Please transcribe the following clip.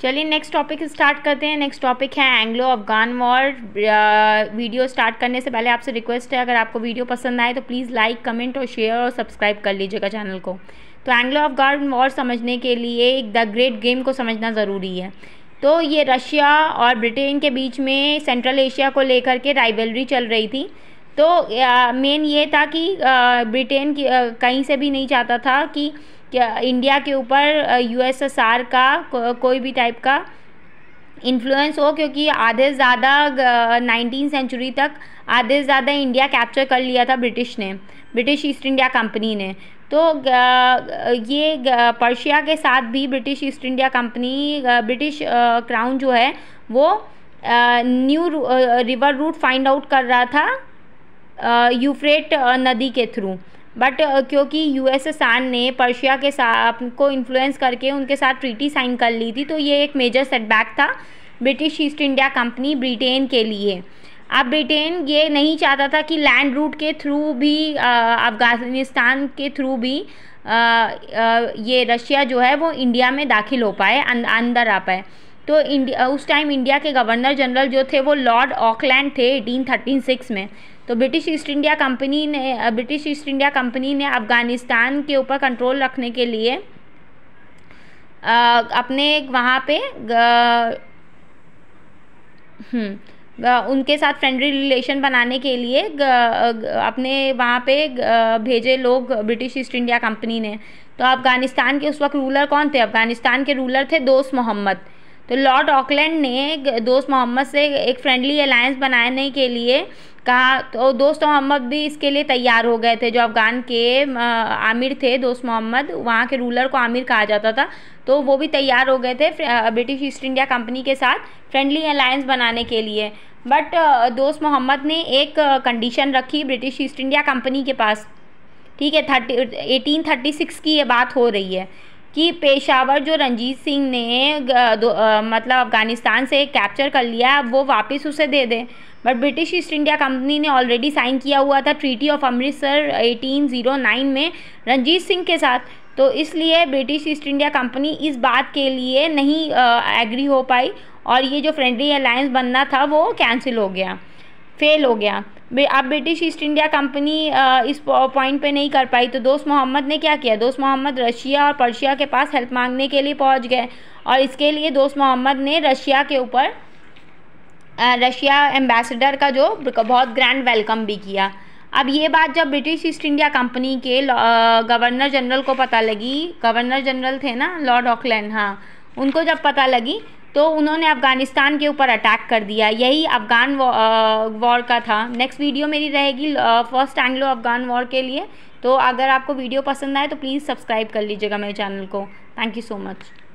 चलिए next topic start करते हैं नेक्स्ट टॉपिक है Anglo Afghan war video start करने से पहले आपसे रिक्वेस्ट है अगर आपको वीडियो पसंद आए तो प्लीज़ लाइक कमेंट और शेयर और सब्सक्राइब कर लीजिएगा चैनल को तो एंग्लो अफगान वॉर समझने के लिए एक द ग्रेट गेम को समझना ज़रूरी है तो ये रशिया और ब्रिटेन के बीच में सेंट्रल एशिया को लेकर के राइवलरी चल रही थी तो मेन ये था कि ब्रिटेन कहीं से भी नहीं चाहता था कि क्या इंडिया के ऊपर यूएसएसआर का को, कोई भी टाइप का इन्फ्लुएंस हो क्योंकि आधे ज़्यादा नाइनटीन सेंचुरी तक आधे ज़्यादा इंडिया कैप्चर कर लिया था ब्रिटिश ने ब्रिटिश ईस्ट इंडिया कंपनी ने तो ये पर्शिया के साथ भी British East India Company British crown जो है वो new river route find out कर रहा था यूफ्रेट नदी के थ्रू बट uh, क्योंकि यूएसएसआर ने पर्शिया के साथ को इन्फ्लुएंस करके उनके साथ ट्रीटी साइन कर ली थी तो ये एक मेजर सेटबैक था British East India Company Britain के लिए अब ब्रिटेन ये नहीं चाहता था कि लैंड रूट के थ्रू भी अफ़गानिस्तान uh, के थ्रू भी आ, uh, आ, ये रशिया जो है वो इंडिया में दाखिल हो पाए अं-, अंदर आ पाए तो इंडिया उस टाइम इंडिया के गवर्नर जनरल जो थे वो लॉर्ड ऑकलैंड थे एटीन थर्टी सिक्स में तो ब्रिटिश ईस्ट इंडिया कंपनी ने ब्रिटिश ईस्ट इंडिया कंपनी ने अफ़गानिस्तान के ऊपर कंट्रोल रखने के लिए आ, हम्म, अपने वहाँ पे उनके साथ फ्रेंडली रिलेशन बनाने के लिए अपने वहाँ पे भेजे लोग ब्रिटिश ईस्ट इंडिया कंपनी ने तो अफ़गानिस्तान के उस वक्त रूलर कौन थे अफ़गानिस्तान के रूलर थे दोस्त मोहम्मद तो लॉर्ड ऑकलैंड ने दोस्त मोहम्मद से एक फ्रेंडली अलायंस बनाने के लिए कहा तो दोस्त मोहम्मद भी इसके लिए तैयार हो गए थे जो अफ़गान के आमिर थे दोस्त मोहम्मद वहाँ के रूलर को आमिर कहा जाता था तो वो भी तैयार हो गए थे ब्रिटिश ईस्ट इंडिया कंपनी के साथ फ्रेंडली अलायंस बनाने के लिए बट दोस्त मोहम्मद ने एक कंडीशन रखी ब्रिटिश ईस्ट इंडिया कंपनी के पास ठीक है थर्टी एटीन थर्टी सिक्स की ये बात हो रही है कि पेशावर जो रंजीत सिंह ने मतलब अफ़गानिस्तान से कैप्चर कर लिया वो वापस उसे दे दें but British East India company ने ऑलरेडी साइन किया हुआ था ट्रीटी ऑफ अमृतसर 1809 में रंजीत सिंह के साथ तो इसलिए ब्रिटिश ईस्ट इंडिया कंपनी इस बात के लिए नहीं एग्री हो पाई और ये जो फ्रेंडली अलायंस बनना था वो कैंसिल हो गया फेल हो गया अब ब्रिटिश ईस्ट इंडिया कंपनी इस पॉइंट पे नहीं कर पाई तो दोस्त मोहम्मद ने क्या किया दोस्त मोहम्मद रशिया और पर्शिया के पास हेल्प मांगने के लिए पहुंच गए और इसके लिए दोस्त मोहम्मद ने रशिया के ऊपर रशिया एम्बेसडर का जो बहुत ग्रैंड वेलकम भी किया अब ये बात जब ब्रिटिश ईस्ट इंडिया कंपनी के गवर्नर जनरल को पता लगी गवर्नर जनरल थे ना लॉर्ड ऑकलैंड हाँ उनको जब पता लगी तो उन्होंने अफ़गानिस्तान के ऊपर अटैक कर दिया यही अफ़गान वॉर का था नेक्स्ट वीडियो मेरी रहेगी फर्स्ट एंग्लो अफ़गान वॉर के लिए तो अगर आपको वीडियो पसंद आए तो प्लीज़ सब्सक्राइब कर लीजिएगा मेरे चैनल को थैंक यू सो मच